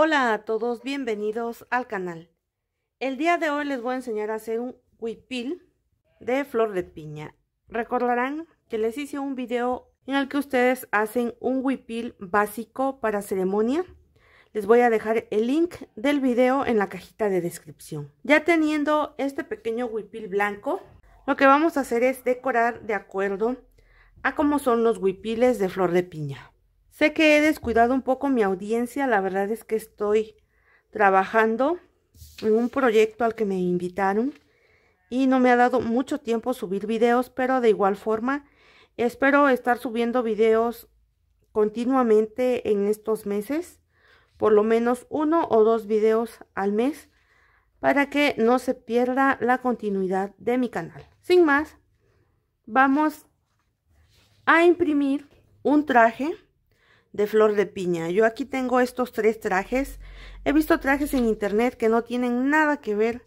Hola a todos, bienvenidos al canal. El día de hoy les voy a enseñar a hacer un huipil de flor de piña. Recordarán que les hice un video en el que ustedes hacen un huipil básico para ceremonia. Les voy a dejar el link del video en la cajita de descripción. Ya teniendo este pequeño huipil blanco, lo que vamos a hacer es decorar de acuerdo a cómo son los huipiles de flor de piña. Sé que he descuidado un poco mi audiencia, la verdad es que estoy trabajando en un proyecto al que me invitaron y no me ha dado mucho tiempo subir videos, pero de igual forma espero estar subiendo videos continuamente en estos meses, por lo menos uno o dos videos al mes para que no se pierda la continuidad de mi canal. Sin más, vamos a imprimir un traje de flor de piña. Yo aquí tengo estos tres trajes. He visto trajes en internet que no tienen nada que ver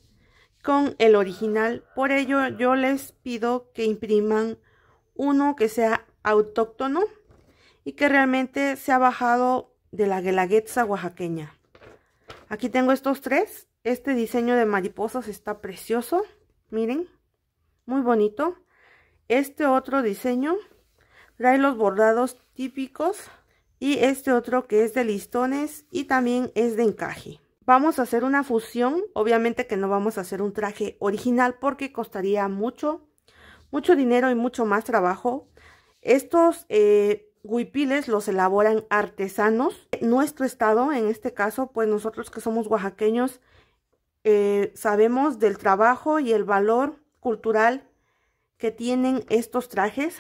con el original. Por ello yo les pido que impriman uno que sea autóctono y que realmente se ha bajado de la guelaguetza oaxaqueña. Aquí tengo estos tres. Este diseño de mariposas está precioso. Miren, muy bonito. Este otro diseño trae los bordados típicos y este otro que es de listones y también es de encaje. Vamos a hacer una fusión, obviamente que no vamos a hacer un traje original porque costaría mucho, mucho dinero y mucho más trabajo. Estos eh, huipiles los elaboran artesanos. Nuestro estado, en este caso, pues nosotros que somos oaxaqueños, eh, sabemos del trabajo y el valor cultural que tienen estos trajes,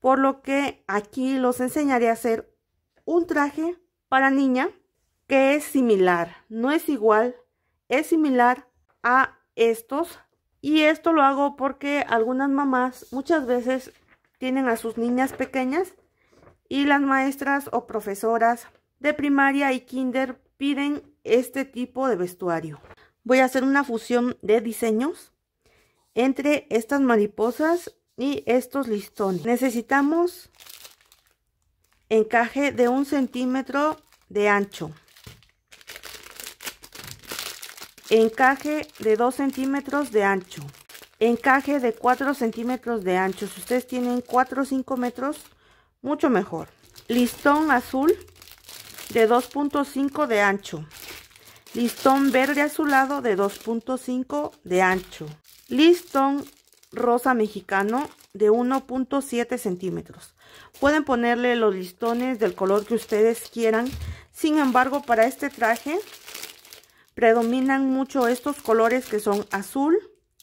por lo que aquí los enseñaré a hacer un traje para niña que es similar, no es igual, es similar a estos y esto lo hago porque algunas mamás muchas veces tienen a sus niñas pequeñas y las maestras o profesoras de primaria y kinder piden este tipo de vestuario. Voy a hacer una fusión de diseños entre estas mariposas y estos listones. Necesitamos encaje de 1 centímetro de ancho encaje de 2 centímetros de ancho encaje de 4 centímetros de ancho si ustedes tienen 4 o 5 metros mucho mejor listón azul de 2.5 de ancho listón verde azulado de 2.5 de ancho listón rosa mexicano de 1.7 centímetros Pueden ponerle los listones del color que ustedes quieran. Sin embargo, para este traje predominan mucho estos colores que son azul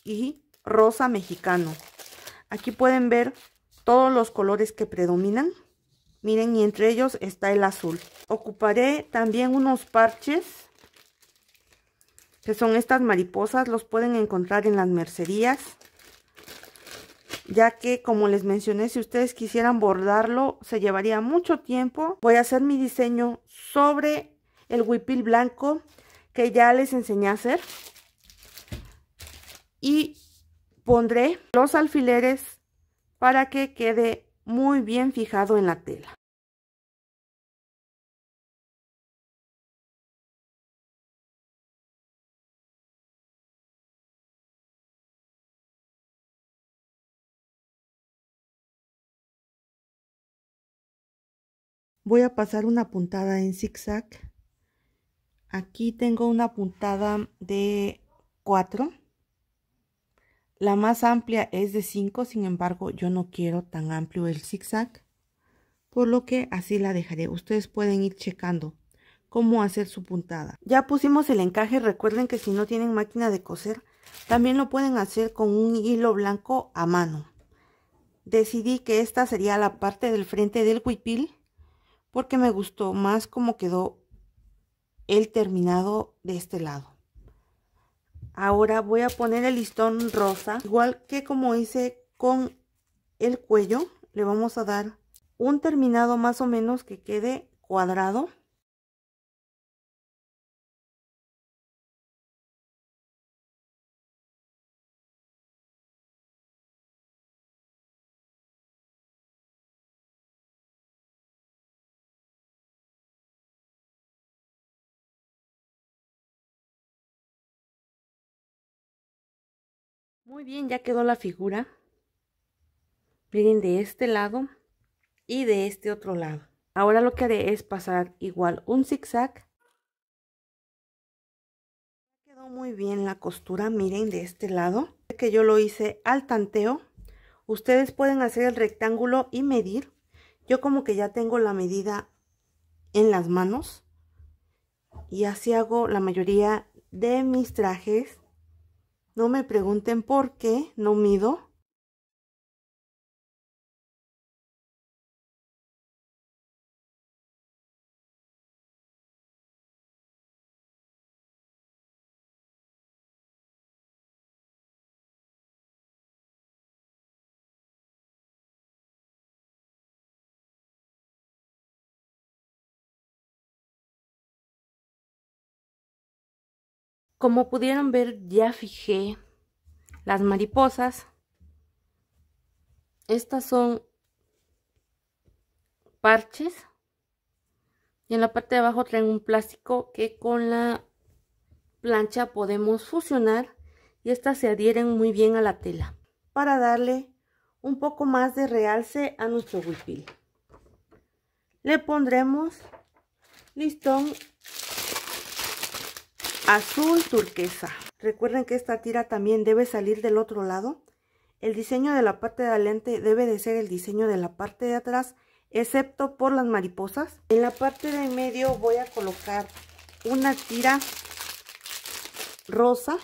y rosa mexicano. Aquí pueden ver todos los colores que predominan. Miren, y entre ellos está el azul. Ocuparé también unos parches, que son estas mariposas. Los pueden encontrar en las mercerías ya que como les mencioné, si ustedes quisieran bordarlo, se llevaría mucho tiempo. Voy a hacer mi diseño sobre el huipil blanco que ya les enseñé a hacer. Y pondré los alfileres para que quede muy bien fijado en la tela. voy a pasar una puntada en zigzag aquí tengo una puntada de 4 la más amplia es de 5 sin embargo yo no quiero tan amplio el zigzag por lo que así la dejaré ustedes pueden ir checando cómo hacer su puntada ya pusimos el encaje recuerden que si no tienen máquina de coser también lo pueden hacer con un hilo blanco a mano decidí que esta sería la parte del frente del huipil porque me gustó más cómo quedó el terminado de este lado. Ahora voy a poner el listón rosa, igual que como hice con el cuello, le vamos a dar un terminado más o menos que quede cuadrado. Muy bien, ya quedó la figura. Miren de este lado y de este otro lado. Ahora lo que haré es pasar igual un zigzag. Quedó muy bien la costura, miren de este lado. Que yo lo hice al tanteo. Ustedes pueden hacer el rectángulo y medir. Yo como que ya tengo la medida en las manos. Y así hago la mayoría de mis trajes. No me pregunten por qué no mido Como pudieron ver, ya fijé las mariposas. Estas son parches. Y en la parte de abajo traen un plástico que con la plancha podemos fusionar y estas se adhieren muy bien a la tela para darle un poco más de realce a nuestro huipil. Le pondremos listón azul turquesa. Recuerden que esta tira también debe salir del otro lado. El diseño de la parte de adelante debe de ser el diseño de la parte de atrás, excepto por las mariposas. En la parte de en medio voy a colocar una tira rosa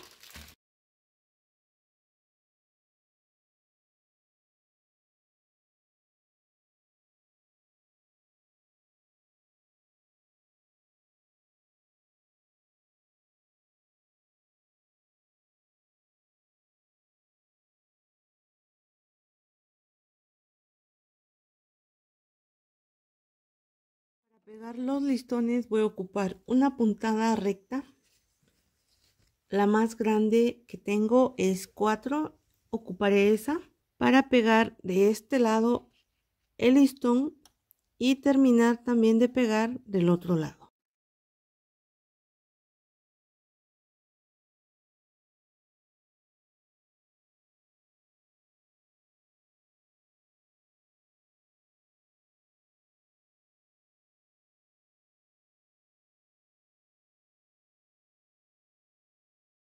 pegar los listones voy a ocupar una puntada recta. La más grande que tengo es 4. Ocuparé esa para pegar de este lado el listón y terminar también de pegar del otro lado.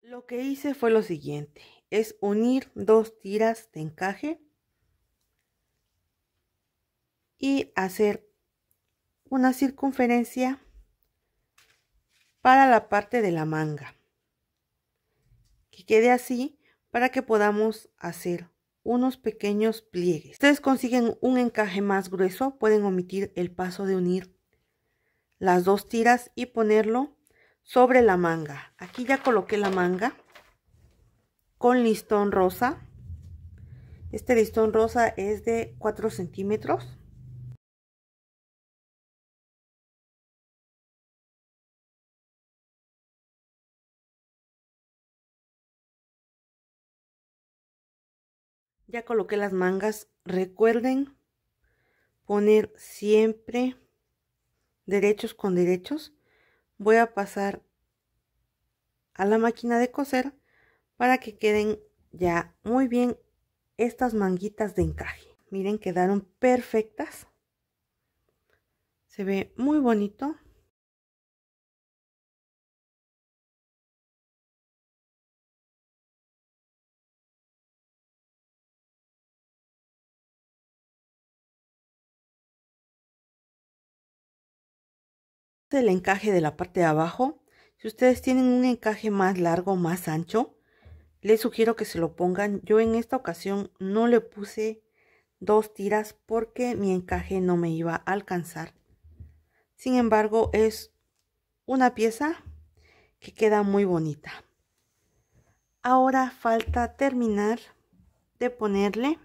Lo que hice fue lo siguiente, es unir dos tiras de encaje y hacer una circunferencia para la parte de la manga. Que quede así para que podamos hacer unos pequeños pliegues. Ustedes consiguen un encaje más grueso, pueden omitir el paso de unir las dos tiras y ponerlo sobre la manga. Aquí ya coloqué la manga con listón rosa. Este listón rosa es de 4 centímetros. Ya coloqué las mangas. Recuerden poner siempre derechos con derechos voy a pasar a la máquina de coser para que queden ya muy bien estas manguitas de encaje. Miren, quedaron perfectas. Se ve muy bonito. el encaje de la parte de abajo, si ustedes tienen un encaje más largo, más ancho, les sugiero que se lo pongan. Yo en esta ocasión no le puse dos tiras porque mi encaje no me iba a alcanzar. Sin embargo, es una pieza que queda muy bonita. Ahora falta terminar de ponerle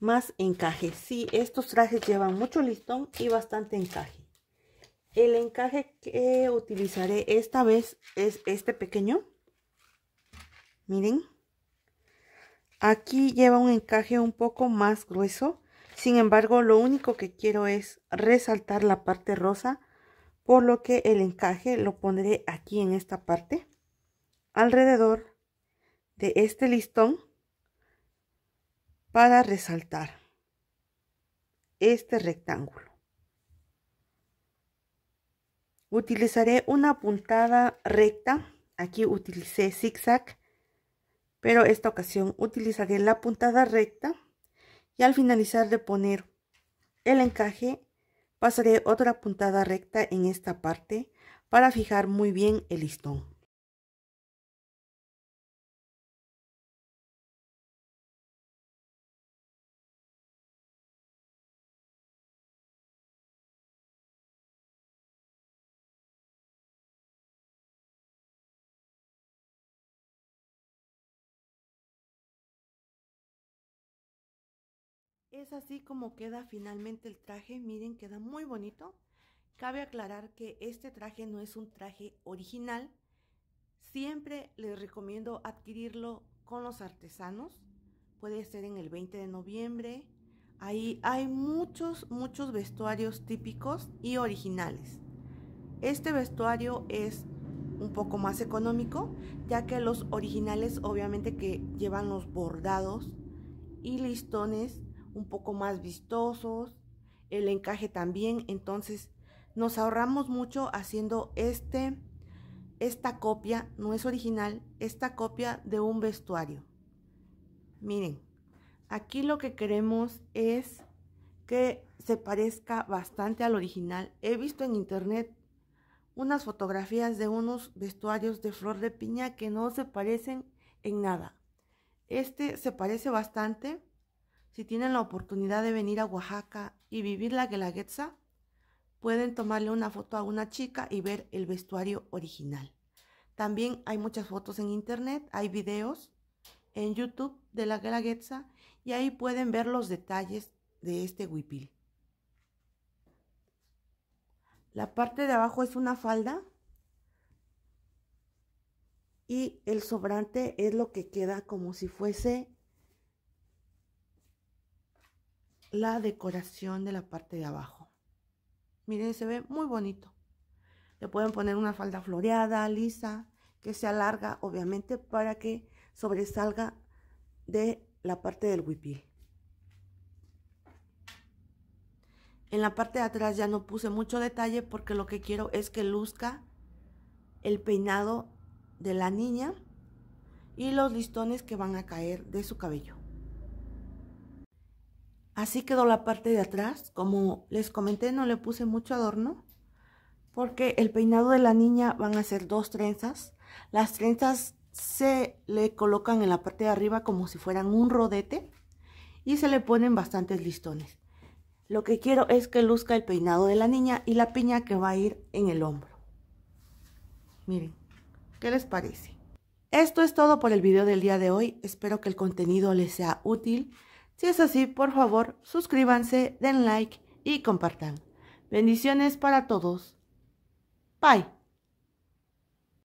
más encaje. Sí, estos trajes llevan mucho listón y bastante encaje. El encaje que utilizaré esta vez es este pequeño. Miren. Aquí lleva un encaje un poco más grueso. Sin embargo, lo único que quiero es resaltar la parte rosa, por lo que el encaje lo pondré aquí en esta parte, alrededor de este listón para resaltar este rectángulo. Utilizaré una puntada recta, aquí utilicé zigzag, pero esta ocasión utilizaré la puntada recta y al finalizar de poner el encaje pasaré otra puntada recta en esta parte para fijar muy bien el listón. Es así como queda finalmente el traje, miren, queda muy bonito. Cabe aclarar que este traje no es un traje original. Siempre les recomiendo adquirirlo con los artesanos. Puede ser en el 20 de noviembre. Ahí hay muchos, muchos vestuarios típicos y originales. Este vestuario es un poco más económico, ya que los originales obviamente que llevan los bordados y listones un poco más vistosos, el encaje también, entonces nos ahorramos mucho haciendo este, esta copia, no es original, esta copia de un vestuario. Miren, aquí lo que queremos es que se parezca bastante al original. He visto en internet unas fotografías de unos vestuarios de flor de piña que no se parecen en nada. Este se parece bastante si tienen la oportunidad de venir a Oaxaca y vivir la Guelaguetza, pueden tomarle una foto a una chica y ver el vestuario original. También hay muchas fotos en internet, hay videos en YouTube de la Guelaguetza y ahí pueden ver los detalles de este huipil. La parte de abajo es una falda y el sobrante es lo que queda como si fuese la decoración de la parte de abajo. Miren, se ve muy bonito. Le pueden poner una falda floreada, lisa, que se alarga, obviamente, para que sobresalga de la parte del huipil. En la parte de atrás ya no puse mucho detalle porque lo que quiero es que luzca el peinado de la niña y los listones que van a caer de su cabello. Así quedó la parte de atrás. Como les comenté, no le puse mucho adorno. Porque el peinado de la niña van a ser dos trenzas. Las trenzas se le colocan en la parte de arriba como si fueran un rodete. Y se le ponen bastantes listones. Lo que quiero es que luzca el peinado de la niña y la piña que va a ir en el hombro. Miren, ¿qué les parece? Esto es todo por el video del día de hoy. Espero que el contenido les sea útil. Si es así, por favor, suscríbanse, den like y compartan. Bendiciones para todos. Bye.